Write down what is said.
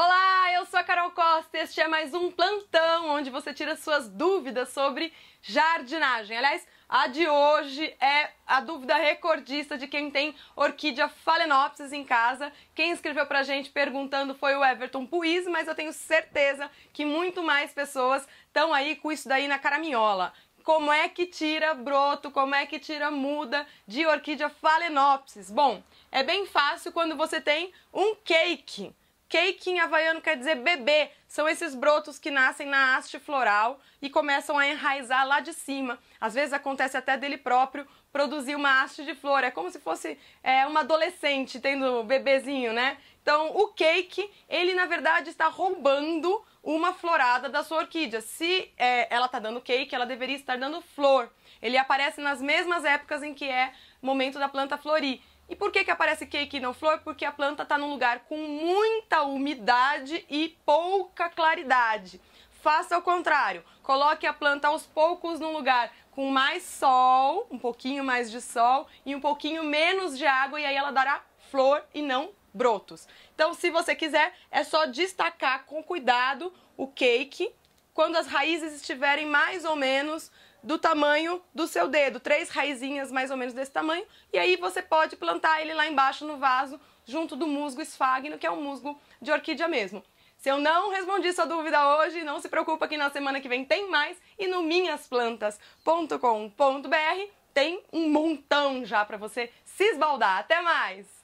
Olá, eu sou a Carol Costa e este é mais um plantão onde você tira suas dúvidas sobre jardinagem. Aliás, a de hoje é a dúvida recordista de quem tem orquídea phalaenopsis em casa. Quem escreveu pra gente perguntando foi o Everton Puiz, mas eu tenho certeza que muito mais pessoas estão aí com isso daí na caraminhola como é que tira broto, como é que tira muda de orquídea phalaenopsis? Bom, é bem fácil quando você tem um cake. Cake em havaiano quer dizer bebê. São esses brotos que nascem na haste floral e começam a enraizar lá de cima. Às vezes acontece até dele próprio produzir uma haste de flor. É como se fosse é, uma adolescente tendo bebezinho, né? Então, o cake, ele na verdade está roubando uma florada da sua orquídea. Se é, ela está dando cake, ela deveria estar dando flor. Ele aparece nas mesmas épocas em que é momento da planta florir. E por que, que aparece cake e não flor? Porque a planta está num lugar com muita umidade e pouca claridade. Faça o contrário, coloque a planta aos poucos num lugar com mais sol, um pouquinho mais de sol e um pouquinho menos de água, e aí ela dará flor e não brotos. Então, se você quiser, é só destacar com cuidado o cake quando as raízes estiverem mais ou menos do tamanho do seu dedo, três raizinhas mais ou menos desse tamanho, e aí você pode plantar ele lá embaixo no vaso, junto do musgo esfagno, que é um musgo de orquídea mesmo. Se eu não respondi sua dúvida hoje, não se preocupa que na semana que vem tem mais e no minhasplantas.com.br tem um montão já para você se esbaldar. Até mais!